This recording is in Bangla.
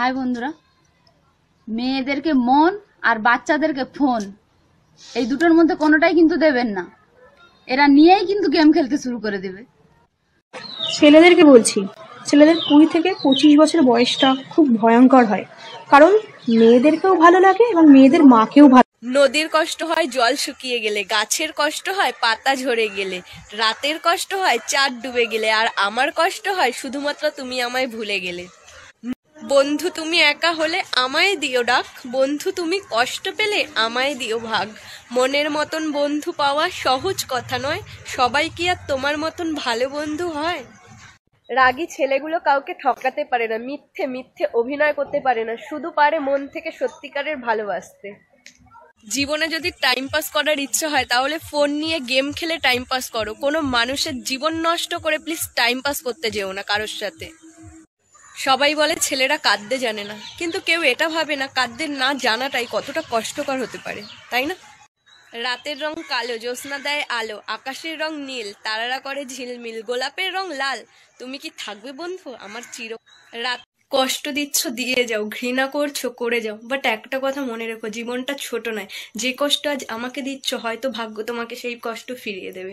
হাই বন্ধুরা মেয়েদেরকে মন আর বাচ্চাদেরকে ফোন এই দুটোর মধ্যে কোনোটাই কিন্তু দেবেন না এরা নিয়েই কিন্তু গেম খেলতে শুরু করে দেবে ছেলেদেরকে বলছি ছেলেদের কুড়ি থেকে পঁচিশ বছর বয়সটা খুব ভয়ঙ্কর হয় কারণ মেয়েদেরকেও ভালো লাগে এবং মেয়েদের মাকেও ভালো নদীর কষ্ট হয় জল শুকিয়ে গেলে গাছের কষ্ট হয় পাতা ঝরে গেলে রাতের কষ্ট হয় চাঁদ ডুবে গেলে আর আমার কষ্ট হয় শুধুমাত্র তুমি আমায় ভুলে গেলে বন্ধু তুমি একা হলে আমায় দিও ডাক বন্ধু তুমি কষ্ট পেলে আমায় দিও ভাগ মনের মতন বন্ধু পাওয়া সহজ কথা নয় সবাই কি আর তোমার মতন ভালো বন্ধু হয় রাগী ছেলেগুলো কাউকে ঠকাতে পারে না মিথ্যে মিথ্যে অভিনয় করতে পারে না শুধু পারে মন থেকে সত্যিকারের ভালোবাসতে জীবনে যদি টাইম পাস করার ইচ্ছে হয় তাহলে ফোন নিয়ে গেম খেলে টাইম পাস করো কোনো মানুষের জীবন নষ্ট করে প্লিজ টাইম পাস করতে যেও না কারোর সাথে সবাই বলে ছেলেরা কাঁদতে জানে না কিন্তু কেউ এটা ভাবে না কাঁদতে না জানাটাই কতটা কষ্টকর হতে পারে তাই না রাতের রং কালো জ্যোৎস্না দেয় আলো আকাশের রং নীল তারারা করে ঝিলমিল গোলাপের রং লাল তুমি কি থাকবে বন্ধু আমার চির রাত কষ্ট দিচ্ছ দিয়ে যাও ঘৃণা করছো করে যাও বাট একটা কথা মনে রেখো জীবনটা ছোট নয় যে কষ্ট আজ আমাকে দিচ্ছ হয়তো ভাগ্য তোমাকে সেই কষ্ট ফিরিয়ে দেবে